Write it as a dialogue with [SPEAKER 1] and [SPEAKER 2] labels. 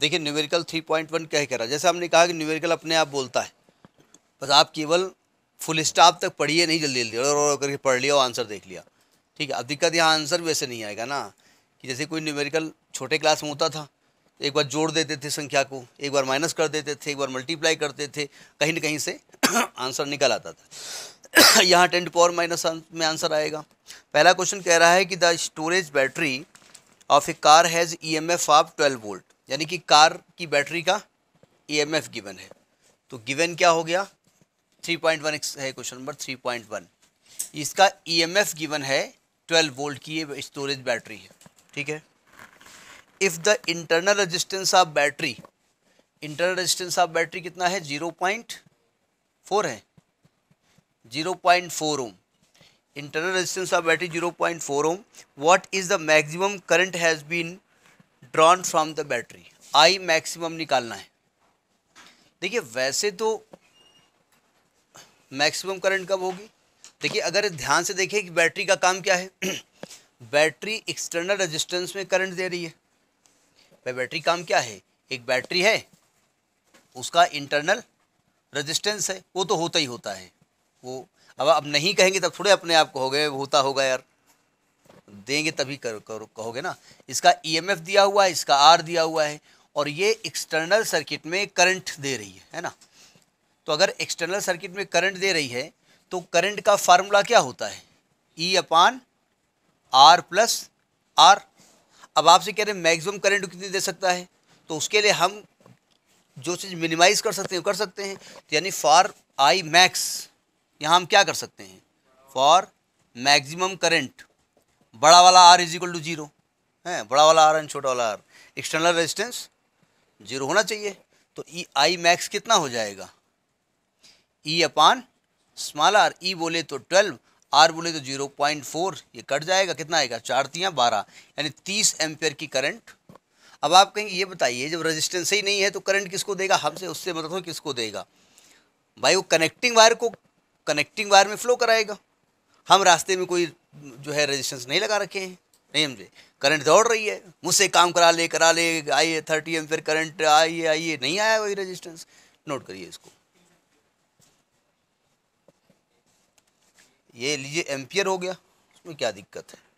[SPEAKER 1] देखिए numerical three point one क्या कह रहा जैसे हमने कहा कि न्यूमेरिकल अपने आप बोलता है बस आप केवल फुल स्टाफ तक पढ़िए नहीं जल्दी जल्दी और, करके पढ़ लिया और आंसर देख लिया ठीक है अब दिक्कत यहाँ आंसर वैसे नहीं आएगा ना कि जैसे कोई न्यूमेरिकल छोटे क्लास में होता था एक बार जोड़ देते थे संख्या को एक बार माइनस कर देते थे एक बार मल्टीप्लाई करते थे कहीं ना कहीं से आंसर निकल आता था यहाँ टेंट पावर माइनस में आंसर आएगा पहला क्वेश्चन कह रहा है कि the storage battery of a car has E M F of twelve volt यानी कि कार की बैटरी का ईएमएफ e गिवन है तो गिवन क्या हो गया 3.1 है क्वेश्चन नंबर 3.1 इसका ईएमएफ e गिवन है 12 वोल्ट की ये स्टोरेज बैटरी है ठीक है if the internal resistance of battery internal resistance of battery कितना है 0.4 है 0.4 ohm internal resistance of battery 0.4 ohm what is the maximum current has been drawn from the battery I maximum निकालना है देखिए वैसे तो मैक्सिमम करंट कब होगी देखिए अगर ध्यान से देखें कि बैटरी का काम क्या है बैटरी एक्सटर्नल रेजिस्टेंस में करंट दे रही है भाई बैटरी काम क्या है एक बैटरी है उसका इंटरनल रेजिस्टेंस है वो तो होता ही होता है वो अब आप नहीं कहेंगे तब थोड़े अपने आप को हो गए होता होगा यार देंगे तभी कर, कर, कहोगे ना इसका ईएमएफ e दिया हुआ है इसका आर दिया हुआ है और ये एक्सटर्नल सर्किट में करंट दे रही है है ना तो अगर एक्सटर्नल सर्किट में करंट दे रही है तो करंट का फार्मूला क्या होता है E upon R plus R अब आपसे कह रहे हैं मैक्सिमम करंट कितनी दे सकता है तो उसके लिए हम जो चीज़ मिनिमाइज कर सकते हैं कर सकते हैं तो यानी फॉर आई मैक्स यहाँ हम क्या कर सकते हैं फॉर मैक्सिमम करंट बड़ा वाला R is equal to zero है बड़ा वाला आर एंड छोटा वाला आर एक्सटर्नल रेजिस्टेंस जीरो होना चाहिए तो ई आई मैक्स कितना हो जाएगा ई अपान स्मॉल आर ई बोले तो ट्वेल्व आर बोले तो जीरो पॉइंट फोर ये कट जाएगा कितना आएगा चार तियाँ बारह यानी तीस एम्पेयर की करंट अब आप कहेंगे ये बताइए जब रेजिस्टेंस ही नहीं है तो करंट किसको देगा हमसे उससे मतलब किसको देगा भाई वो कनेक्टिंग वायर को कनेक्टिंग वायर में फ्लो कराएगा हम रास्ते में कोई जो है रजिस्टेंस नहीं लगा रखे हैं नहीं समझे करंट दौड़ रही है मुझसे काम करा ले करा ले आइए थर्टी एम फिर करंट आइए आइए नहीं आया वही रजिस्टेंस नोट करिए इसको ये लीजिए एम्पियर हो गया उसमें क्या दिक्कत है